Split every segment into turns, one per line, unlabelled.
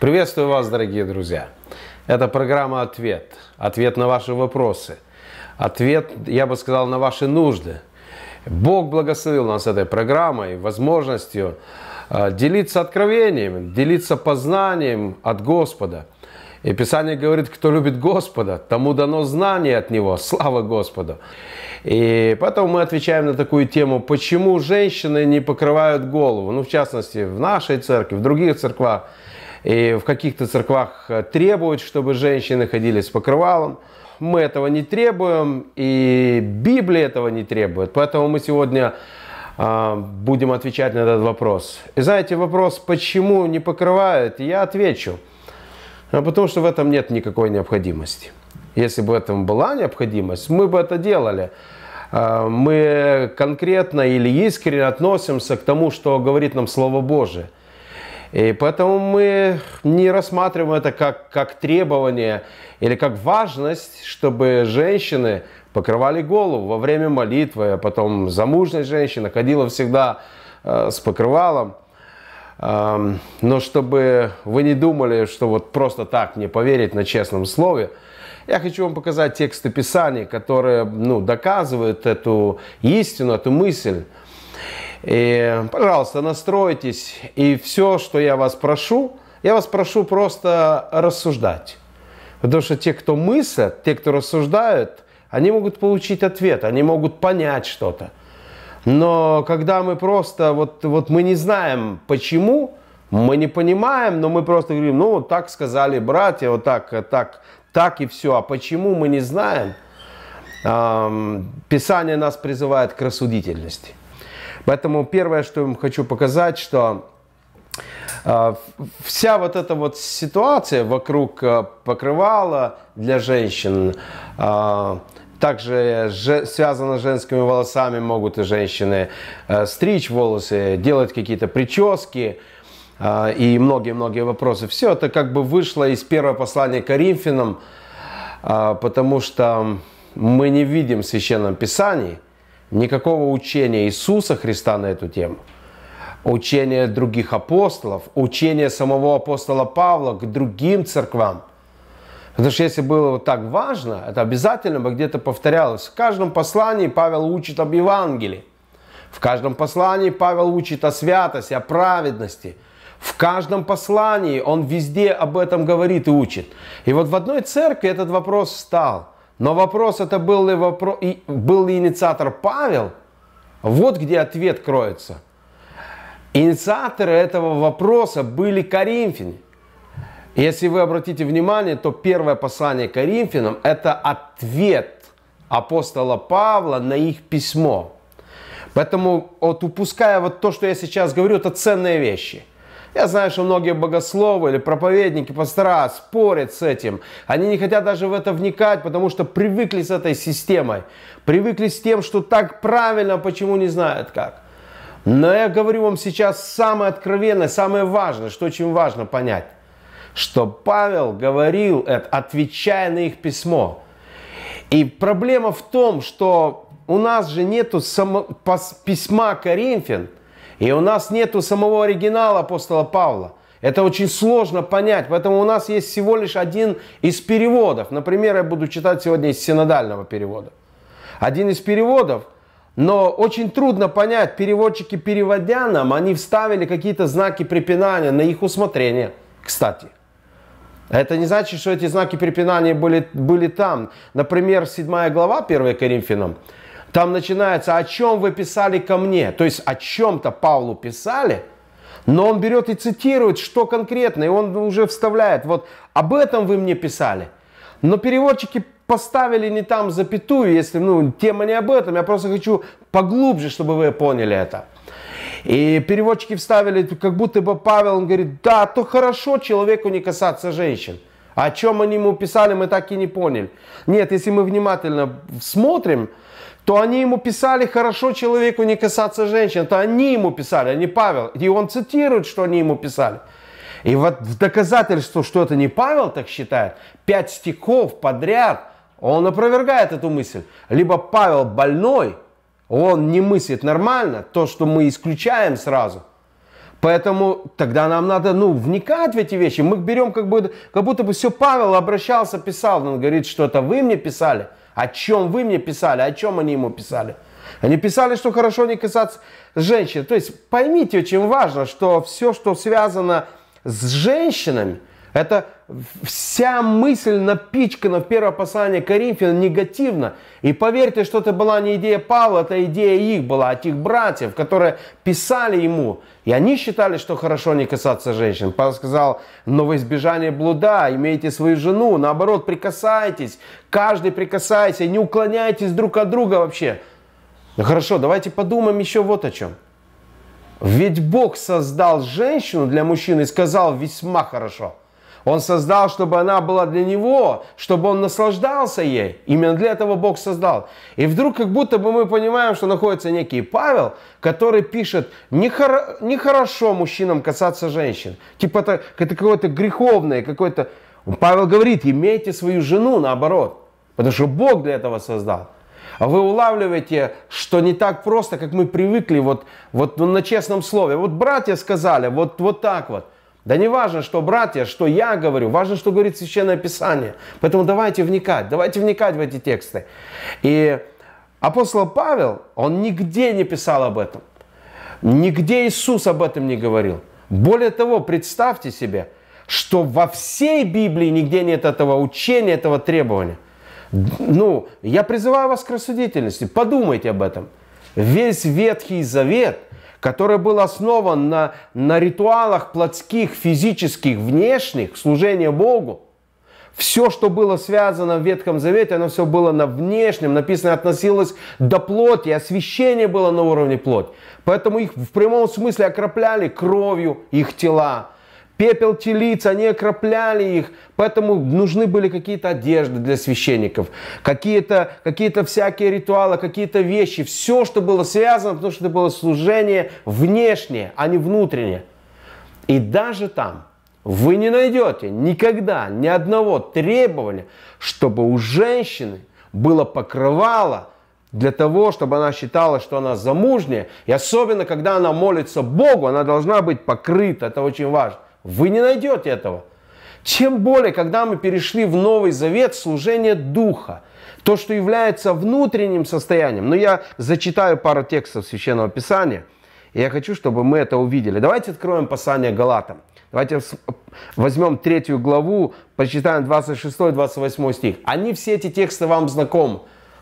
Приветствую вас, дорогие друзья. Это программа «Ответ». Ответ на ваши вопросы. Ответ, я бы сказал, на ваши нужды. Бог благословил нас этой программой, возможностью э, делиться откровением, делиться познанием от Господа. И Писание говорит, кто любит Господа, тому дано знание от Него, слава Господу. И поэтому мы отвечаем на такую тему, почему женщины не покрывают голову. Ну, в частности, в нашей церкви, в других церквах – и в каких-то церквах э, требуют, чтобы женщины ходили с покрывалом. Мы этого не требуем, и Библия этого не требует. Поэтому мы сегодня э, будем отвечать на этот вопрос. И знаете, вопрос, почему не покрывают, я отвечу. А потому что в этом нет никакой необходимости. Если бы в этом была необходимость, мы бы это делали. Э, мы конкретно или искренне относимся к тому, что говорит нам Слово Божие. И поэтому мы не рассматриваем это как, как требование или как важность, чтобы женщины покрывали голову во время молитвы, а потом замужняя женщина ходила всегда э, с покрывалом. Эм, но чтобы вы не думали, что вот просто так не поверить на честном слове, я хочу вам показать тексты Писаний, которые ну, доказывают эту истину, эту мысль. И, пожалуйста, настройтесь. И все, что я вас прошу, я вас прошу просто рассуждать. Потому что те, кто мыслят, те, кто рассуждают, они могут получить ответ, они могут понять что-то. Но когда мы просто, вот, вот мы не знаем почему, мы не понимаем, но мы просто говорим, ну вот так сказали братья, вот так, так, так и все. А почему мы не знаем? Писание нас призывает к рассудительности. Поэтому первое, что я вам хочу показать, что а, вся вот эта вот ситуация вокруг а, покрывала для женщин, а, также же, связано с женскими волосами, могут и женщины э, стричь волосы, делать какие-то прически и многие-многие вопросы. Все это как бы вышло из первого послания Коринфянам, потому что мы не видим в Священном Писании, Никакого учения Иисуса Христа на эту тему, учения других апостолов, учения самого апостола Павла к другим церквам. Потому что если было вот так важно, это обязательно бы где-то повторялось. В каждом послании Павел учит об Евангелии. В каждом послании Павел учит о святости, о праведности. В каждом послании он везде об этом говорит и учит. И вот в одной церкви этот вопрос стал – но вопрос это был ли, вопрос, был ли инициатор Павел? Вот где ответ кроется. Инициаторы этого вопроса были коринфяне. Если вы обратите внимание, то первое послание коринфянам – это ответ апостола Павла на их письмо. Поэтому, вот, упуская вот то, что я сейчас говорю, это ценные вещи – я знаю, что многие богословы или проповедники, пастора спорят с этим. Они не хотят даже в это вникать, потому что привыкли с этой системой. Привыкли с тем, что так правильно, почему не знают как. Но я говорю вам сейчас самое откровенное, самое важное, что очень важно понять. Что Павел говорил это, отвечая на их письмо. И проблема в том, что у нас же нету само... письма Коринфян – и у нас нету самого оригинала апостола Павла. Это очень сложно понять, поэтому у нас есть всего лишь один из переводов. Например, я буду читать сегодня из синодального перевода. Один из переводов, но очень трудно понять, переводчики, переводя нам, они вставили какие-то знаки препинания на их усмотрение, кстати. Это не значит, что эти знаки препинания были, были там. Например, 7 глава 1 Коринфянам – там начинается, о чем вы писали ко мне. То есть о чем-то Павлу писали, но он берет и цитирует, что конкретно, и он уже вставляет, вот об этом вы мне писали. Но переводчики поставили не там запятую, если ну, тема не об этом, я просто хочу поглубже, чтобы вы поняли это. И переводчики вставили, как будто бы Павел, он говорит, да, то хорошо человеку не касаться женщин. О чем они ему писали, мы так и не поняли. Нет, если мы внимательно смотрим, то они ему писали, хорошо человеку не касаться женщин. Это они ему писали, а не Павел. И он цитирует, что они ему писали. И вот в доказательство, что это не Павел так считает, пять стихов подряд он опровергает эту мысль. Либо Павел больной, он не мыслит нормально, то, что мы исключаем сразу. Поэтому тогда нам надо ну, вникать в эти вещи. Мы берем, как, бы, как будто бы все Павел обращался, писал. Он говорит, что это вы мне писали. О чем вы мне писали, о чем они ему писали? Они писали, что хорошо не касаться женщин. То есть поймите, очень важно, что все, что связано с женщинами – это вся мысль напичкана в первое послание Коринфян негативно. И поверьте, что это была не идея Павла, это идея их была, от их братьев, которые писали ему. И они считали, что хорошо не касаться женщин. Павел сказал, но во избежание блуда имейте свою жену, наоборот, прикасайтесь, каждый прикасается, не уклоняйтесь друг от друга вообще. Ну хорошо, давайте подумаем еще вот о чем. Ведь Бог создал женщину для мужчины и сказал весьма хорошо – он создал, чтобы она была для него, чтобы он наслаждался ей. Именно для этого Бог создал. И вдруг как будто бы мы понимаем, что находится некий Павел, который пишет, нехоро... нехорошо мужчинам касаться женщин. Типа это, это какое-то греховное, какое-то... Павел говорит, имейте свою жену наоборот. Потому что Бог для этого создал. А вы улавливаете, что не так просто, как мы привыкли вот, вот ну, на честном слове. Вот братья сказали, вот, вот так вот. Да не важно, что братья, что я говорю, важно, что говорит Священное Писание. Поэтому давайте вникать, давайте вникать в эти тексты. И апостол Павел, он нигде не писал об этом. Нигде Иисус об этом не говорил. Более того, представьте себе, что во всей Библии нигде нет этого учения, этого требования. Ну, я призываю вас к рассудительности. Подумайте об этом. Весь Ветхий Завет – который был основан на, на ритуалах плотских, физических, внешних, служения Богу, все, что было связано в Ветхом Завете, оно все было на внешнем, написано, относилось до плоти, освящение было на уровне плоти. Поэтому их в прямом смысле окропляли кровью их тела, Пепел телиц, они окропляли их, поэтому нужны были какие-то одежды для священников, какие-то какие всякие ритуалы, какие-то вещи, все, что было связано, потому что это было служение внешнее, а не внутреннее. И даже там вы не найдете никогда ни одного требования, чтобы у женщины было покрывало для того, чтобы она считала, что она замужняя. И особенно, когда она молится Богу, она должна быть покрыта. Это очень важно. Вы не найдете этого. чем более, когда мы перешли в Новый Завет, служение Духа, то, что является внутренним состоянием. Но я зачитаю пару текстов Священного Писания, и я хочу, чтобы мы это увидели. Давайте откроем послание Галатам. Давайте возьмем третью главу, прочитаем 26-28 стих. Они все эти тексты вам знакомы.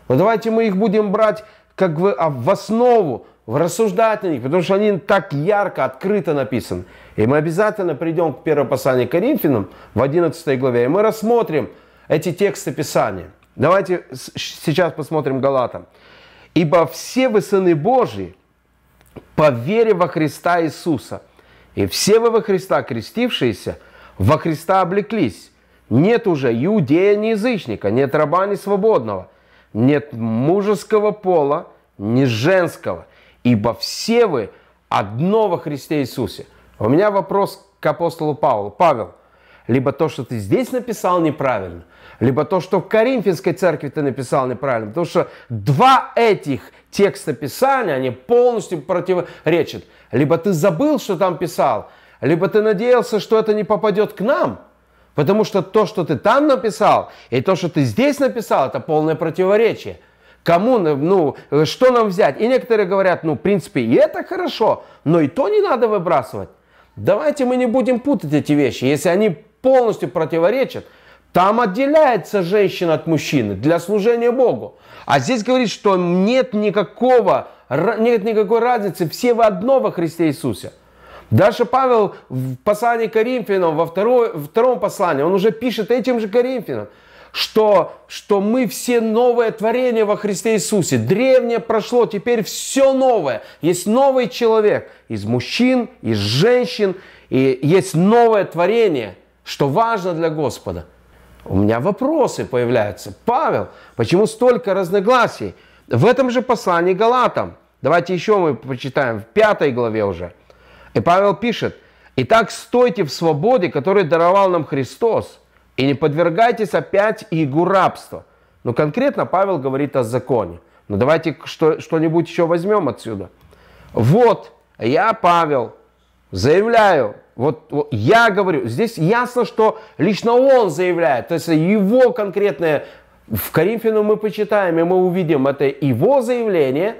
Но давайте мы их будем брать как бы а, в основу рассуждать на них, потому что они так ярко, открыто написаны. И мы обязательно придем к первому посланию Коринфянам в 11 главе, и мы рассмотрим эти тексты Писания. Давайте сейчас посмотрим Галатам. «Ибо все вы сыны Божии по вере во Христа Иисуса, и все вы во Христа крестившиеся, во Христа облеклись. Нет уже иудея, ни язычника, нет раба, ни свободного, нет мужеского пола, ни женского, ибо все вы одно во Христе Иисусе. У меня вопрос к апостолу Павлу. Павел, либо то, что ты здесь написал неправильно, либо то, что в Коринфянской церкви ты написал неправильно, потому что два этих текста Писания, они полностью противоречат. Либо ты забыл, что там писал, либо ты надеялся, что это не попадет к нам, потому что то, что ты там написал, и то, что ты здесь написал, это полное противоречие – Кому, ну, что нам взять? И некоторые говорят, ну, в принципе, и это хорошо, но и то не надо выбрасывать. Давайте мы не будем путать эти вещи. Если они полностью противоречат, там отделяется женщина от мужчины для служения Богу. А здесь говорит, что нет, никакого, нет никакой разницы, все вы одно во Христе Иисусе. Дальше Павел в послании Коринфянам, во второй, втором послании, он уже пишет этим же Коринфянам, что, что мы все новое творение во Христе Иисусе. Древнее прошло, теперь все новое. Есть новый человек из мужчин, из женщин, и есть новое творение, что важно для Господа. У меня вопросы появляются. Павел, почему столько разногласий? В этом же послании Галатам, давайте еще мы почитаем, в пятой главе уже. И Павел пишет, «Итак, стойте в свободе, которую даровал нам Христос, и не подвергайтесь опять игу рабства. Но конкретно Павел говорит о законе. Но ну, давайте что, что-нибудь еще возьмем отсюда. Вот, я, Павел, заявляю, вот, вот я говорю, здесь ясно, что лично он заявляет, то есть его конкретное, в Коринфяну мы почитаем, и мы увидим, это его заявление,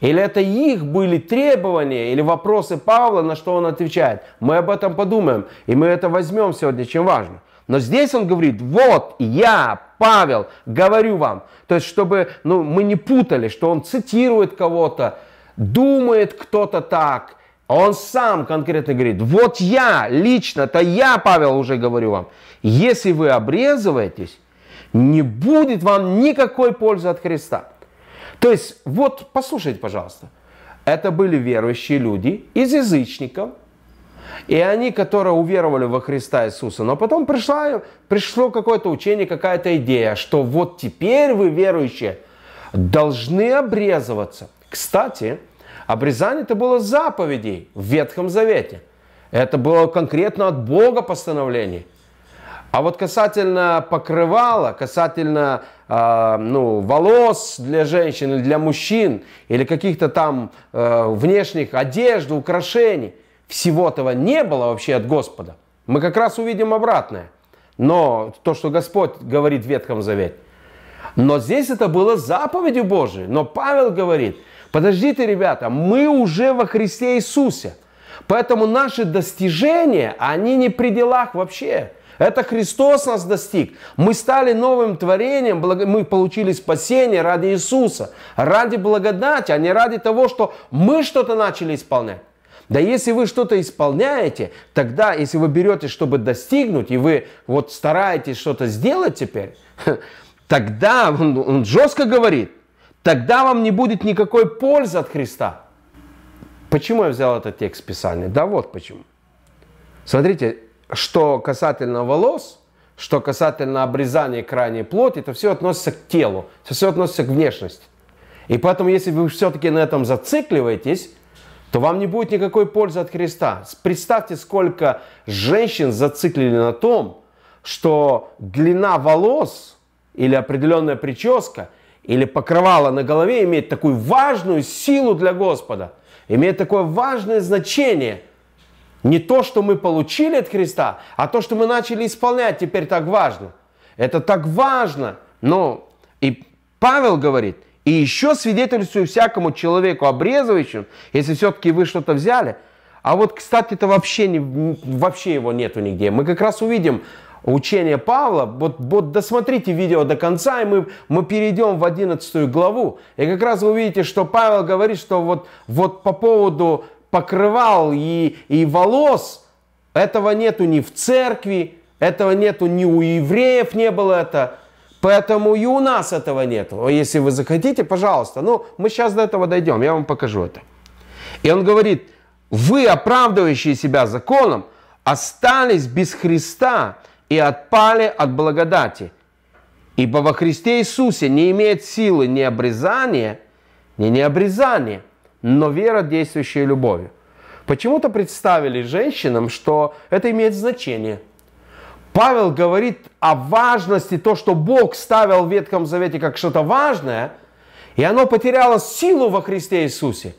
или это их были требования или вопросы Павла, на что он отвечает. Мы об этом подумаем, и мы это возьмем сегодня, чем важно. Но здесь он говорит, вот я, Павел, говорю вам. То есть, чтобы ну, мы не путали, что он цитирует кого-то, думает кто-то так. А он сам конкретно говорит, вот я лично, то я, Павел, уже говорю вам, если вы обрезываетесь, не будет вам никакой пользы от Христа. То есть, вот послушайте, пожалуйста, это были верующие люди из язычников, и они, которые уверовали во Христа Иисуса, но потом пришло, пришло какое-то учение, какая-то идея, что вот теперь вы, верующие, должны обрезываться. Кстати, обрезание это было заповедей в Ветхом Завете. Это было конкретно от Бога постановление. А вот касательно покрывала, касательно э, ну, волос для женщин или для мужчин, или каких-то там э, внешних одежд, украшений – всего этого не было вообще от Господа, мы как раз увидим обратное. Но то, что Господь говорит в Ветхом Завете. Но здесь это было заповедью Божией. Но Павел говорит, подождите, ребята, мы уже во Христе Иисусе. Поэтому наши достижения, они не при делах вообще. Это Христос нас достиг. Мы стали новым творением, мы получили спасение ради Иисуса, ради благодати, а не ради того, что мы что-то начали исполнять. Да если вы что-то исполняете, тогда, если вы берете, чтобы достигнуть, и вы вот стараетесь что-то сделать теперь, тогда, он, он жестко говорит, тогда вам не будет никакой пользы от Христа. Почему я взял этот текст специальный? Да вот почему. Смотрите, что касательно волос, что касательно обрезания крайней плоти, это все относится к телу, все относится к внешности. И поэтому, если вы все-таки на этом зацикливаетесь, то вам не будет никакой пользы от Христа. Представьте, сколько женщин зациклили на том, что длина волос или определенная прическа или покрывало на голове имеет такую важную силу для Господа, имеет такое важное значение. Не то, что мы получили от Христа, а то, что мы начали исполнять, теперь так важно. Это так важно. Но и Павел говорит, и еще свидетельствую всякому человеку обрезывающему, если все-таки вы что-то взяли. А вот, кстати, это вообще, не, вообще его нету нигде. Мы как раз увидим учение Павла. Вот, вот досмотрите видео до конца, и мы, мы перейдем в 11 главу. И как раз вы увидите, что Павел говорит, что вот, вот по поводу покрывал и, и волос, этого нету ни в церкви, этого нету ни у евреев не было это. Поэтому и у нас этого нет. Если вы захотите, пожалуйста. Ну, мы сейчас до этого дойдем, я вам покажу это. И он говорит, вы, оправдывающие себя законом, остались без Христа и отпали от благодати. Ибо во Христе Иисусе не имеет силы ни обрезание, ни необрезание, но вера, действующая любовью. Почему-то представили женщинам, что это имеет значение – Павел говорит о важности, то, что Бог ставил в Ветхом Завете как что-то важное, и оно потеряло силу во Христе Иисусе.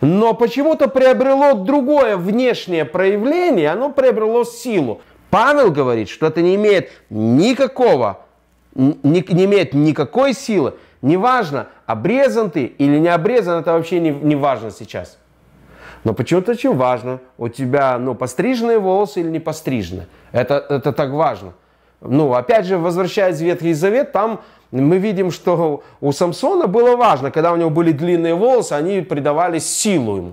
Но почему-то приобрело другое внешнее проявление, оно приобрело силу. Павел говорит, что это не имеет никакого, не, не имеет никакой силы. Неважно, обрезан ты или не обрезан, это вообще не, не важно сейчас. Но почему-то очень важно, у тебя ну, постриженные волосы или не пострижены. Это, это так важно. Ну, опять же, возвращаясь в Ветхий Завет, там мы видим, что у Самсона было важно, когда у него были длинные волосы, они придавали силу ему.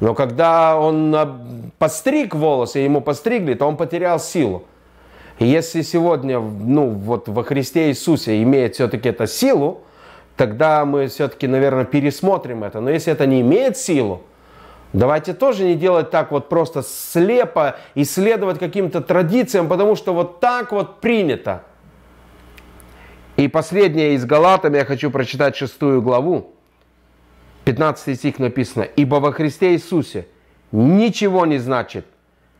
Но когда он постриг волосы, ему постригли, то он потерял силу. И если сегодня, ну, вот во Христе Иисусе имеет все-таки эту силу, тогда мы все-таки, наверное, пересмотрим это. Но если это не имеет силу, Давайте тоже не делать так вот просто слепо и следовать каким-то традициям, потому что вот так вот принято. И последнее из Галатам, я хочу прочитать шестую главу. 15 стих написано, «Ибо во Христе Иисусе ничего не значит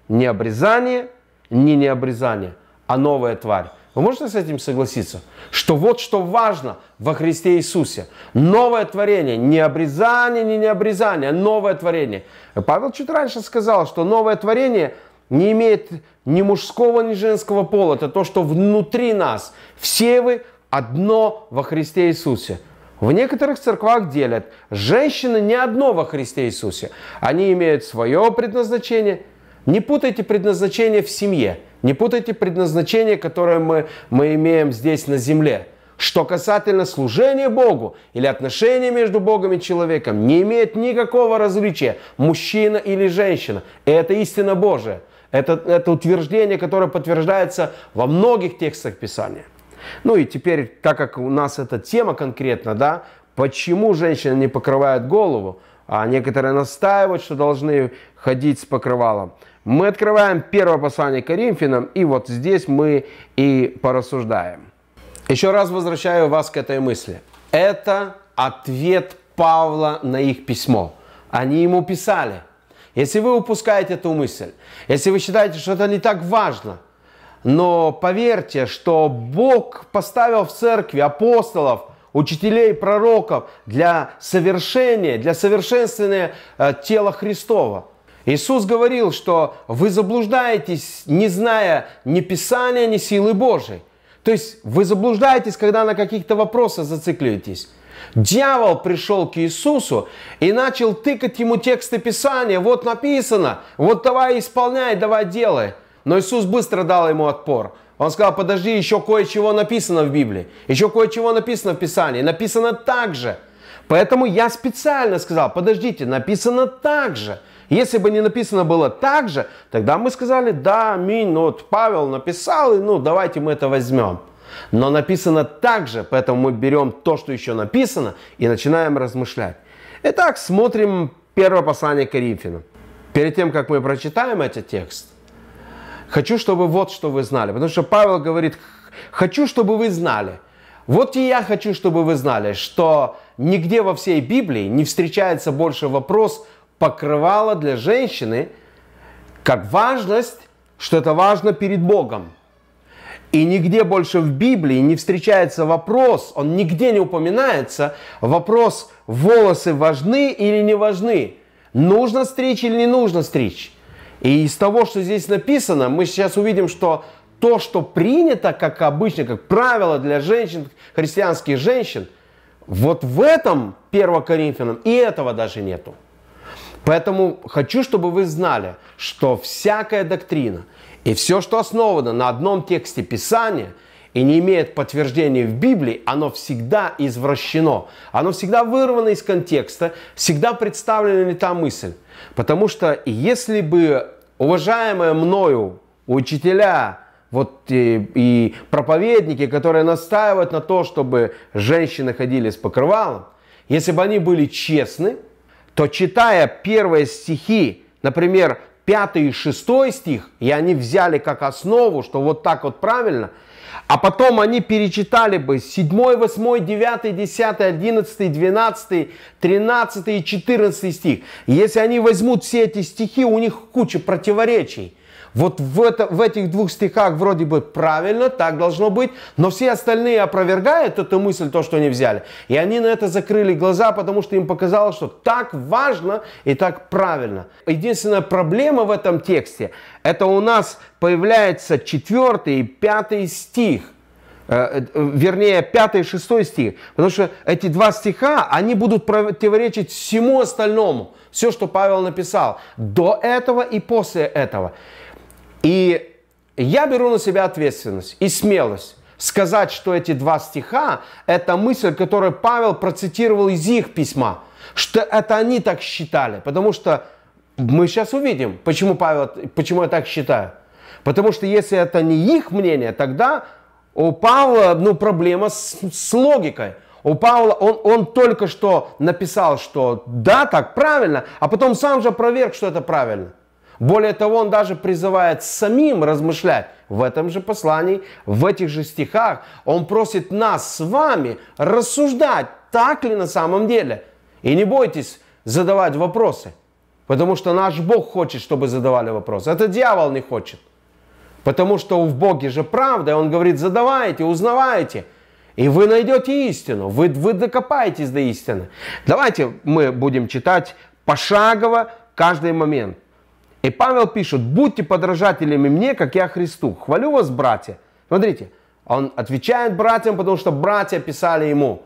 ни обрезание, ни необрезание, а новая тварь. Вы можете с этим согласиться? Что вот что важно во Христе Иисусе. Новое творение, не обрезание, не необрезание, а новое творение. Павел чуть раньше сказал, что новое творение не имеет ни мужского, ни женского пола. Это то, что внутри нас. Все вы одно во Христе Иисусе. В некоторых церквах делят. Женщины не одно во Христе Иисусе. Они имеют свое предназначение. Не путайте предназначение в семье – не путайте предназначение, которое мы, мы имеем здесь на земле. Что касательно служения Богу или отношения между Богом и человеком, не имеет никакого различия, мужчина или женщина. Это истина Божия. Это, это утверждение, которое подтверждается во многих текстах Писания. Ну и теперь, так как у нас эта тема конкретно, да, почему женщины не покрывают голову, а некоторые настаивают, что должны ходить с покрывалом – мы открываем первое послание Коринфянам, и вот здесь мы и порассуждаем. Еще раз возвращаю вас к этой мысли. Это ответ Павла на их письмо. Они ему писали. Если вы упускаете эту мысль, если вы считаете, что это не так важно, но поверьте, что Бог поставил в церкви апостолов, учителей, пророков для совершения, для совершенствования э, тела Христова – Иисус говорил, что вы заблуждаетесь, не зная ни Писания, ни силы Божьей. То есть вы заблуждаетесь, когда на каких-то вопросах зацикливаетесь. Дьявол пришел к Иисусу и начал тыкать ему тексты Писания. Вот написано, вот давай исполняй, давай делай. Но Иисус быстро дал ему отпор. Он сказал, подожди, еще кое-чего написано в Библии, еще кое-чего написано в Писании, написано так же. Поэтому я специально сказал, подождите, написано так же – если бы не написано было так же, тогда мы сказали, да, аминь, ну вот Павел написал, и ну давайте мы это возьмем. Но написано так же, поэтому мы берем то, что еще написано, и начинаем размышлять. Итак, смотрим первое послание Коринфянам. Перед тем, как мы прочитаем этот текст, хочу, чтобы вот что вы знали. Потому что Павел говорит, хочу, чтобы вы знали. Вот и я хочу, чтобы вы знали, что нигде во всей Библии не встречается больше вопрос покрывало для женщины как важность, что это важно перед Богом. И нигде больше в Библии не встречается вопрос, он нигде не упоминается, вопрос, волосы важны или не важны, нужно стричь или не нужно стричь. И из того, что здесь написано, мы сейчас увидим, что то, что принято, как обычно, как правило для женщин, христианских женщин, вот в этом 1 Коринфянам и этого даже нету. Поэтому хочу, чтобы вы знали, что всякая доктрина и все, что основано на одном тексте Писания и не имеет подтверждения в Библии, оно всегда извращено. Оно всегда вырвано из контекста, всегда представлена не та мысль. Потому что если бы уважаемые мною учителя, вот и, э, и проповедники, которые настаивают на то, чтобы женщины ходили с покрывалом, если бы они были честны – то читая первые стихи, например, 5 и 6 стих, и они взяли как основу, что вот так вот правильно, а потом они перечитали бы 7, 8, 9, 10, 11, 12, 13 и 14 стих. Если они возьмут все эти стихи, у них куча противоречий. Вот в, это, в этих двух стихах вроде бы правильно, так должно быть, но все остальные опровергают эту мысль, то, что они взяли. И они на это закрыли глаза, потому что им показалось, что так важно и так правильно. Единственная проблема в этом тексте, это у нас появляется четвертый и пятый стих э, – э, вернее, пятый и 6 стих. Потому что эти два стиха, они будут противоречить всему остальному. Все, что Павел написал до этого и после этого. И я беру на себя ответственность и смелость сказать, что эти два стиха – это мысль, которую Павел процитировал из их письма, что это они так считали, потому что мы сейчас увидим, почему Павел, почему я так считаю. Потому что если это не их мнение, тогда у Павла ну, проблема с, с логикой. У Павла он, он только что написал, что да, так правильно, а потом сам же проверк, что это правильно. Более того, он даже призывает самим размышлять в этом же послании, в этих же стихах. Он просит нас с вами рассуждать, так ли на самом деле. И не бойтесь задавать вопросы, потому что наш Бог хочет, чтобы задавали вопросы. Это дьявол не хочет. Потому что в Боге же правда, и он говорит, задавайте, узнавайте, и вы найдете истину, вы, вы докопаетесь до истины. Давайте мы будем читать пошагово каждый момент. И Павел пишет, будьте подражателями мне, как я Христу. Хвалю вас, братья. Смотрите, он отвечает братьям, потому что братья писали ему.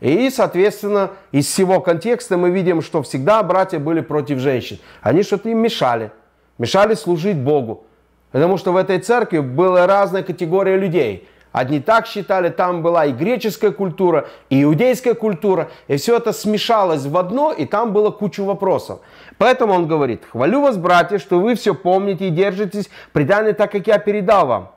И, соответственно, из всего контекста мы видим, что всегда братья были против женщин. Они что-то им мешали. Мешали служить Богу. Потому что в этой церкви была разная категория людей. Одни так считали, там была и греческая культура, и иудейская культура, и все это смешалось в одно, и там было кучу вопросов. Поэтому он говорит, хвалю вас, братья, что вы все помните и держитесь преданы так, как я передал вам.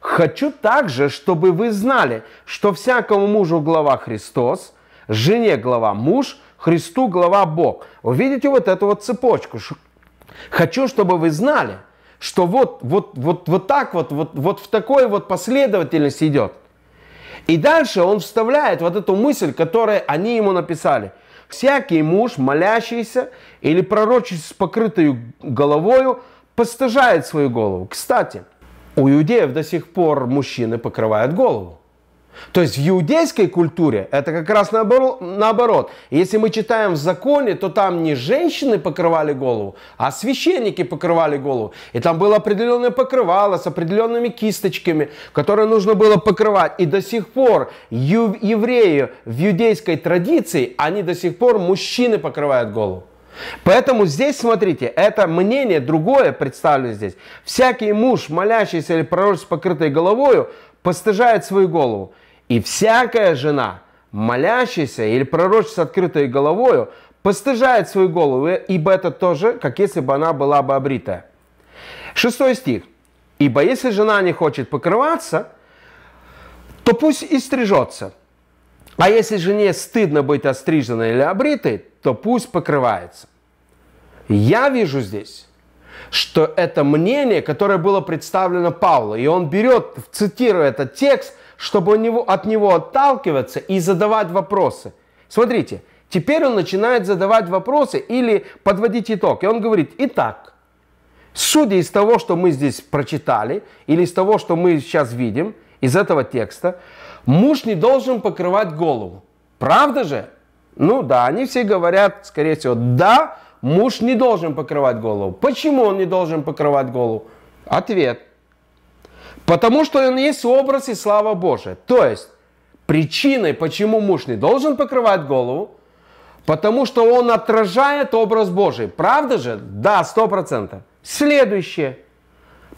Хочу также, чтобы вы знали, что всякому мужу глава Христос, жене глава муж, Христу глава Бог. Вы видите вот эту вот цепочку. Хочу, чтобы вы знали – что вот, вот, вот, вот так вот, вот, вот в такой вот последовательности идет. И дальше он вставляет вот эту мысль, которую они ему написали. Всякий муж, молящийся или пророчий с покрытой головою, постажает свою голову. Кстати, у иудеев до сих пор мужчины покрывают голову. То есть в иудейской культуре это как раз наоборот, Если мы читаем в законе, то там не женщины покрывали голову, а священники покрывали голову. И там было определенное покрывало с определенными кисточками, которые нужно было покрывать. И до сих пор евреи в иудейской традиции, они до сих пор мужчины покрывают голову. Поэтому здесь, смотрите, это мнение другое представлено здесь. Всякий муж, молящийся или пророчество покрытой головою, постыжает свою голову. И всякая жена, молящаяся или пророчица с открытой головою, постыжает свою голову, э, ибо это тоже, как если бы она была бы обритая. Шестой стих. Ибо если жена не хочет покрываться, то пусть и стрижется. А если жене стыдно быть остриженной или обритой, то пусть покрывается. Я вижу здесь, что это мнение, которое было представлено Павлу, и он берет, цитируя этот текст, чтобы него, от него отталкиваться и задавать вопросы. Смотрите, теперь он начинает задавать вопросы или подводить итог. И он говорит, итак, судя из того, что мы здесь прочитали, или из того, что мы сейчас видим, из этого текста, муж не должен покрывать голову. Правда же? Ну да, они все говорят, скорее всего, да, муж не должен покрывать голову. Почему он не должен покрывать голову? Ответ – Потому что он есть образ и слава Божия. То есть причиной, почему муж не должен покрывать голову, потому что он отражает образ Божий. Правда же? Да, сто процентов. Следующее.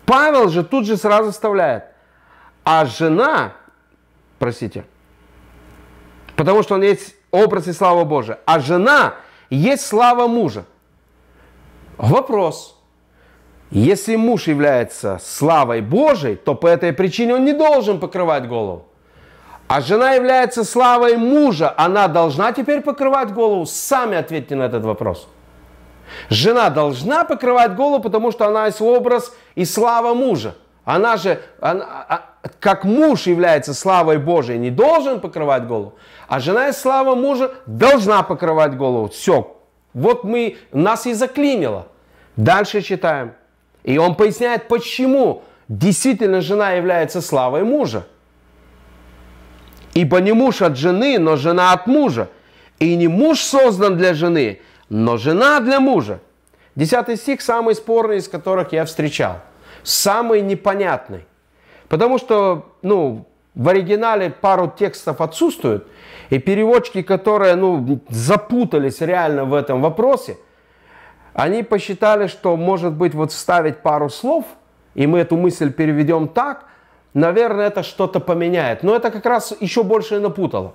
Павел же тут же сразу вставляет. А жена, простите, потому что он есть образ и слава Божия. А жена есть слава мужа. Вопрос. Если муж является славой Божией, то по этой причине он не должен покрывать голову. А жена является славой мужа, она должна теперь покрывать голову? Сами ответьте на этот вопрос. Жена должна покрывать голову, потому что она есть образ и слава мужа. Она же, она, а, как муж является славой Божией, не должен покрывать голову, а жена и слава мужа должна покрывать голову. Все. Вот мы, нас и заклинило. Дальше читаем. И он поясняет, почему действительно жена является славой мужа. Ибо не муж от жены, но жена от мужа. И не муж создан для жены, но жена для мужа. Десятый стих самый спорный, из которых я встречал. Самый непонятный. Потому что, ну, в оригинале пару текстов отсутствует, и переводчики, которые ну, запутались реально в этом вопросе – они посчитали, что, может быть, вот вставить пару слов, и мы эту мысль переведем так, наверное, это что-то поменяет. Но это как раз еще больше и напутало.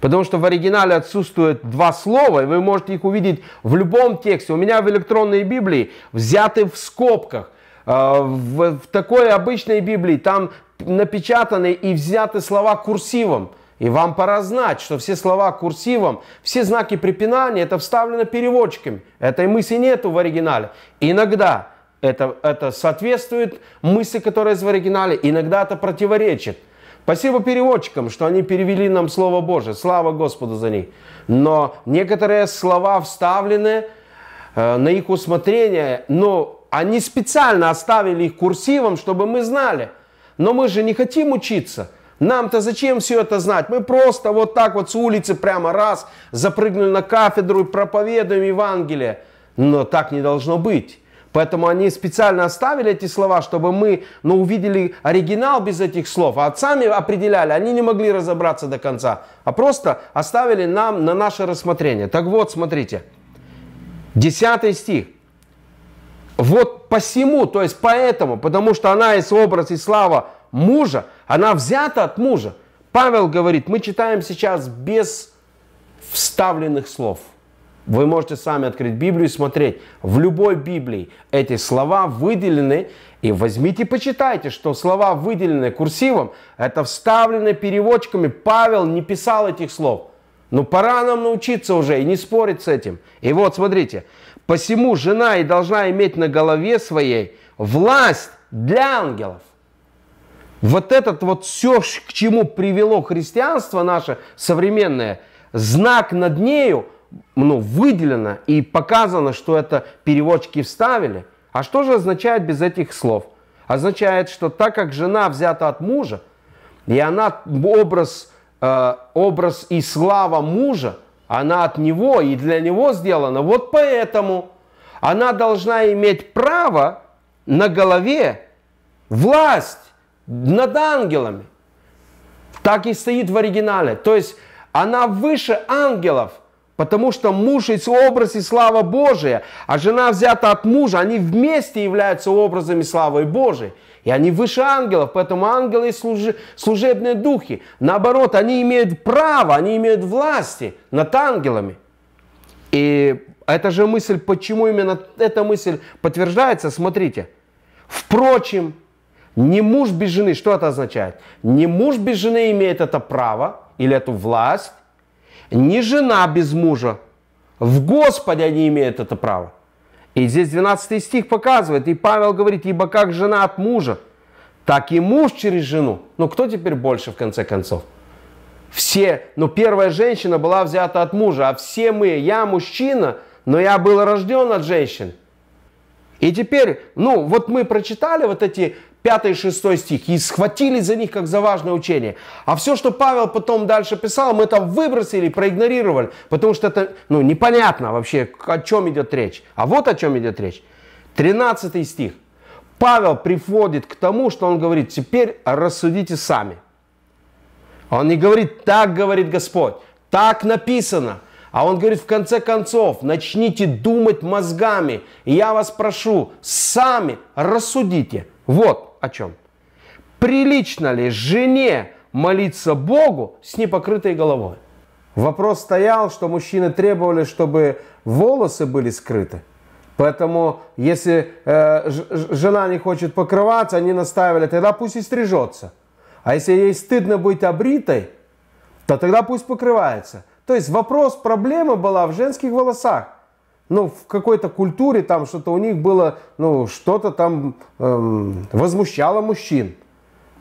Потому что в оригинале отсутствует два слова, и вы можете их увидеть в любом тексте. У меня в электронной Библии взяты в скобках. А, в, в такой обычной Библии там напечатаны и взяты слова курсивом. И вам пора знать, что все слова курсивом, все знаки препинания, это вставлено переводчиками. Этой мысли нету в оригинале. Иногда это, это соответствует мысли, которая из в оригинале, иногда это противоречит. Спасибо переводчикам, что они перевели нам Слово Божие. Слава Господу за них. Но некоторые слова вставлены э, на их усмотрение, но они специально оставили их курсивом, чтобы мы знали. Но мы же не хотим учиться – нам-то зачем все это знать? Мы просто вот так вот с улицы прямо раз запрыгнули на кафедру и проповедуем Евангелие. Но так не должно быть. Поэтому они специально оставили эти слова, чтобы мы ну, увидели оригинал без этих слов. А сами определяли, они не могли разобраться до конца, а просто оставили нам на наше рассмотрение. Так вот, смотрите, десятый стих. Вот посему, то есть поэтому, потому что она есть образ и слава мужа, она взята от мужа. Павел говорит, мы читаем сейчас без вставленных слов. Вы можете сами открыть Библию и смотреть. В любой Библии эти слова выделены. И возьмите, почитайте, что слова, выделены курсивом, это вставлены переводчиками. Павел не писал этих слов. Но ну, пора нам научиться уже и не спорить с этим. И вот, смотрите. «Посему жена и должна иметь на голове своей власть для ангелов». Вот этот вот все, к чему привело христианство наше современное, знак над нею, ну, выделено и показано, что это переводчики вставили. А что же означает без этих слов? Означает, что так как жена взята от мужа, и она образ, э, образ и слава мужа, она от него и для него сделана, вот поэтому она должна иметь право на голове власть над ангелами. Так и стоит в оригинале. То есть она выше ангелов, потому что муж есть образ и слава Божия, а жена взята от мужа, они вместе являются образами славы Божией. И они выше ангелов, поэтому ангелы служи, служебные духи. Наоборот, они имеют право, они имеют власти над ангелами. И эта же мысль, почему именно эта мысль подтверждается, смотрите. Впрочем, не муж без жены, что это означает? Не муж без жены имеет это право или эту власть, не жена без мужа. В Господе они имеют это право. И здесь 12 стих показывает, и Павел говорит, ибо как жена от мужа, так и муж через жену. Но ну, кто теперь больше в конце концов? Все, но первая женщина была взята от мужа, а все мы, я мужчина, но я был рожден от женщин. И теперь, ну вот мы прочитали вот эти 5 и 6 стих, и схватились за них, как за важное учение. А все, что Павел потом дальше писал, мы там выбросили, проигнорировали, потому что это ну, непонятно вообще, о чем идет речь. А вот о чем идет речь. 13 стих. Павел приходит к тому, что он говорит, теперь рассудите сами. Он не говорит, так говорит Господь, так написано. А он говорит, в конце концов, начните думать мозгами. И я вас прошу, сами рассудите. Вот о чем. Прилично ли жене молиться Богу с непокрытой головой? Вопрос стоял, что мужчины требовали, чтобы волосы были скрыты. Поэтому, если э, жена не хочет покрываться, они настаивали, тогда пусть и стрижется. А если ей стыдно быть обритой, то тогда пусть покрывается. То есть вопрос, проблема была в женских волосах ну, в какой-то культуре там что-то у них было, ну, что-то там эм, возмущало мужчин.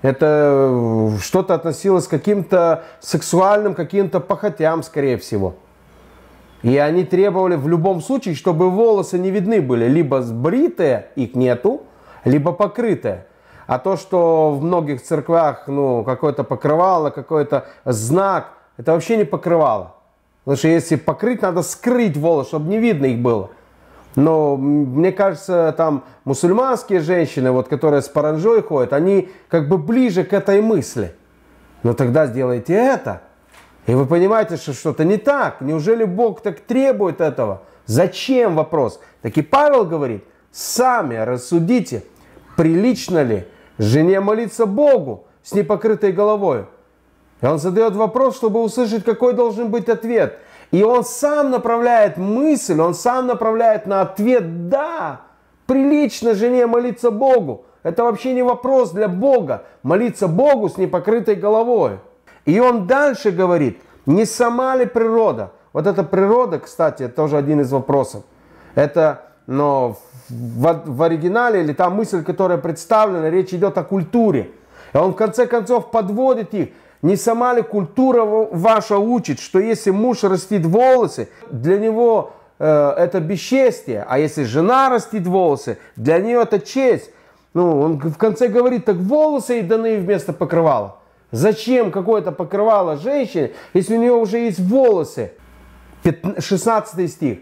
Это э, что-то относилось к каким-то сексуальным, каким-то похотям, скорее всего. И они требовали в любом случае, чтобы волосы не видны были. Либо сбритые, их нету, либо покрытые. А то, что в многих церквях, ну, какое-то покрывало, какой-то знак, это вообще не покрывало. Потому что если покрыть, надо скрыть волосы, чтобы не видно их было. Но мне кажется, там мусульманские женщины, вот, которые с паранжой ходят, они как бы ближе к этой мысли. Но «Ну тогда сделайте это. И вы понимаете, что что-то не так. Неужели Бог так требует этого? Зачем вопрос? Так и Павел говорит, сами рассудите, прилично ли жене молиться Богу с непокрытой головой он задает вопрос, чтобы услышать, какой должен быть ответ. И он сам направляет мысль, он сам направляет на ответ «да». Прилично жене молиться Богу. Это вообще не вопрос для Бога. Молиться Богу с непокрытой головой. И он дальше говорит, не сама ли природа? Вот эта природа, кстати, это тоже один из вопросов. Это, но в, в оригинале или та мысль, которая представлена, речь идет о культуре. И он в конце концов подводит их. Не сама ли культура ваша учит, что если муж растит волосы, для него э, это бесчестие, а если жена растит волосы, для нее это честь. Ну, он в конце говорит, так волосы и даны вместо покрывала. Зачем какое-то покрывало женщине, если у нее уже есть волосы? 16 стих.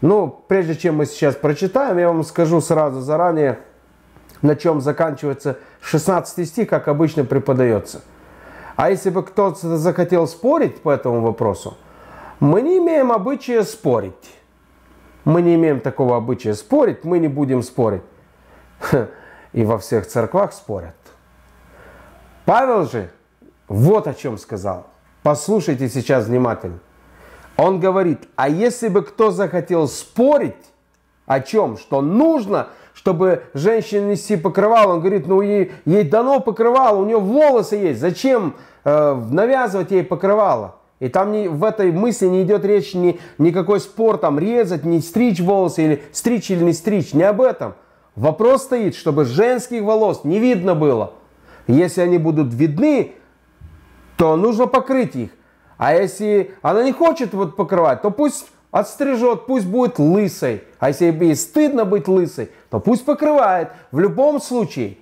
Ну, прежде чем мы сейчас прочитаем, я вам скажу сразу заранее, на чем заканчивается 16 стих, как обычно преподается – а если бы кто-то захотел спорить по этому вопросу, мы не имеем обычая спорить. Мы не имеем такого обычая спорить, мы не будем спорить. И во всех церквах спорят. Павел же вот о чем сказал. Послушайте сейчас внимательно. Он говорит, а если бы кто захотел спорить о чем, что нужно – чтобы женщина нести покрывало. Он говорит, ну ей, ей дано покрывало, у нее волосы есть, зачем э, навязывать ей покрывало? И там не, в этой мысли не идет речь ни, никакой спор, там резать, не стричь волосы, или стричь или не стричь, не об этом. Вопрос стоит, чтобы женских волос не видно было. Если они будут видны, то нужно покрыть их. А если она не хочет вот покрывать, то пусть отстрижет, пусть будет лысой. А если ей стыдно быть лысой, то пусть покрывает. В любом случае.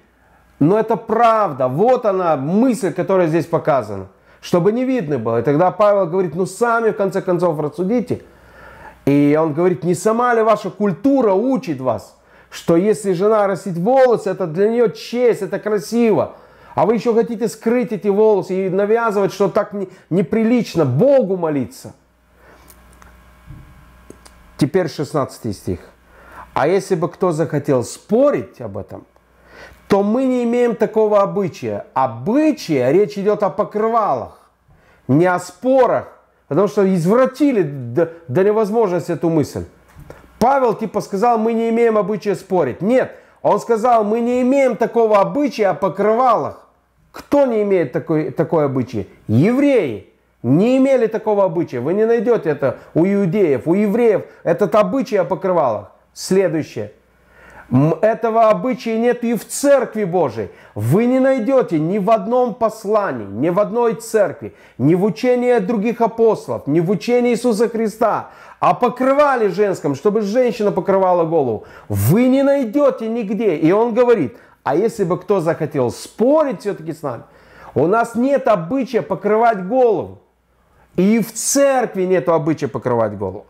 Но это правда. Вот она мысль, которая здесь показана. Чтобы не видно было. И тогда Павел говорит, ну сами в конце концов рассудите. И он говорит, не сама ли ваша культура учит вас, что если жена растит волосы, это для нее честь, это красиво. А вы еще хотите скрыть эти волосы и навязывать, что так неприлично Богу молиться – Теперь 16 стих. А если бы кто захотел спорить об этом, то мы не имеем такого обычая. Обычая, речь идет о покрывалах, не о спорах, потому что извратили до, до невозможности эту мысль. Павел типа сказал, мы не имеем обычая спорить. Нет, он сказал, мы не имеем такого обычая о покрывалах. Кто не имеет такой, такой обычаи? Евреи. Не имели такого обычая. Вы не найдете это у иудеев, у евреев. Этот обычай о покрывалах. Следующее. Этого обычая нет и в Церкви Божией. Вы не найдете ни в одном послании, ни в одной церкви, ни в учении других апостолов, ни в учении Иисуса Христа А покрывали женском, чтобы женщина покрывала голову. Вы не найдете нигде. И он говорит, а если бы кто захотел спорить все-таки с нами, у нас нет обычая покрывать голову. И в церкви нет обычая покрывать голову.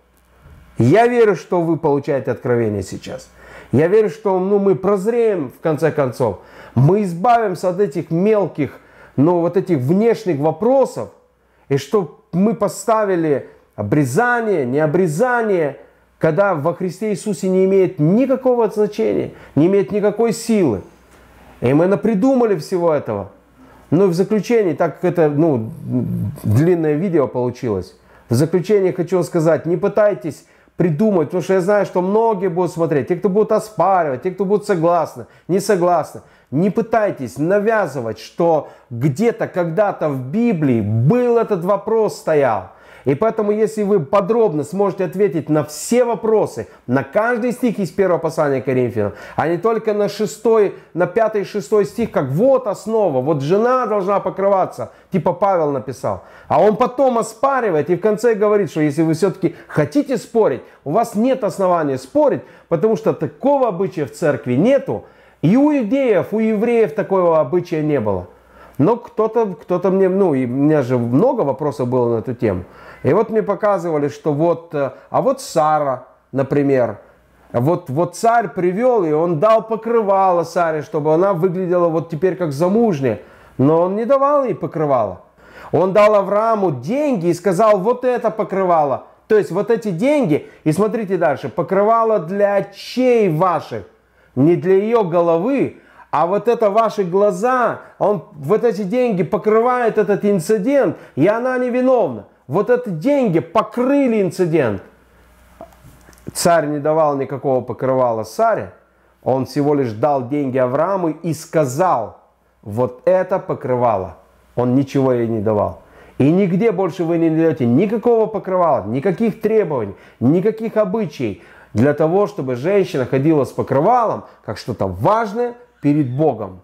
Я верю, что вы получаете откровение сейчас. Я верю, что ну, мы прозреем в конце концов. Мы избавимся от этих мелких, ну вот этих внешних вопросов. И что мы поставили обрезание, необрезание, когда во Христе Иисусе не имеет никакого значения, не имеет никакой силы. И мы напридумали всего этого – ну и в заключение, так как это ну, длинное видео получилось, в заключение хочу сказать, не пытайтесь придумать, потому что я знаю, что многие будут смотреть, те, кто будут оспаривать, те, кто будут согласны, не согласны. Не пытайтесь навязывать, что где-то когда-то в Библии был этот вопрос стоял. И поэтому, если вы подробно сможете ответить на все вопросы, на каждый стих из первого послания Коринфянам, а не только на шестой, на пятый, шестой стих, как вот основа, вот жена должна покрываться, типа Павел написал. А он потом оспаривает и в конце говорит, что если вы все-таки хотите спорить, у вас нет основания спорить, потому что такого обычая в церкви нету, и у иудеев, у евреев такого обычая не было. Но кто-то кто, -то, мне, ну, и у меня же много вопросов было на эту тему. И вот мне показывали, что вот, э, а вот Сара, например, вот, вот царь привел, и он дал покрывало Саре, чтобы она выглядела вот теперь как замужняя. Но он не давал ей покрывало. Он дал Аврааму деньги и сказал, вот это покрывало. То есть вот эти деньги, и смотрите дальше, покрывало для чей ваших? Не для ее головы, а вот это ваши глаза, он, вот эти деньги покрывает этот инцидент, и она невиновна. Вот эти деньги покрыли инцидент. Царь не давал никакого покрывала Саре, он всего лишь дал деньги Аврааму и сказал, вот это покрывало. Он ничего ей не давал. И нигде больше вы не найдете никакого покрывала, никаких требований, никаких обычаев для того, чтобы женщина ходила с покрывалом, как что-то важное, перед Богом.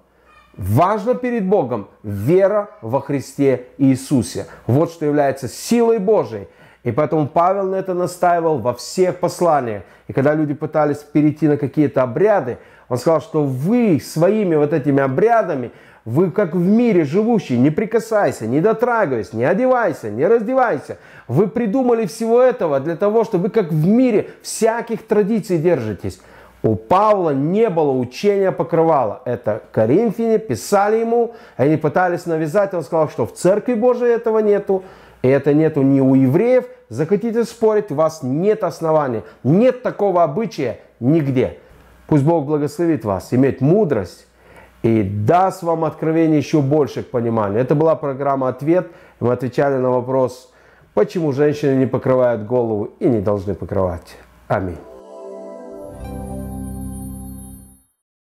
Важно перед Богом вера во Христе Иисусе. Вот что является силой Божией. И поэтому Павел на это настаивал во всех посланиях. И когда люди пытались перейти на какие-то обряды, он сказал, что вы своими вот этими обрядами, вы как в мире живущий, не прикасайся, не дотрагивайся, не одевайся, не раздевайся. Вы придумали всего этого для того, чтобы вы как в мире всяких традиций держитесь. У Павла не было учения покрывала. Это коринфяне писали ему, они пытались навязать, он сказал, что в церкви Божией этого нету, и это нету ни у евреев. Захотите спорить, у вас нет оснований, нет такого обычая нигде. Пусть Бог благословит вас, иметь мудрость и даст вам откровение еще больше к пониманию. Это была программа «Ответ». Мы отвечали на вопрос, почему женщины не покрывают голову и не должны покрывать. Аминь.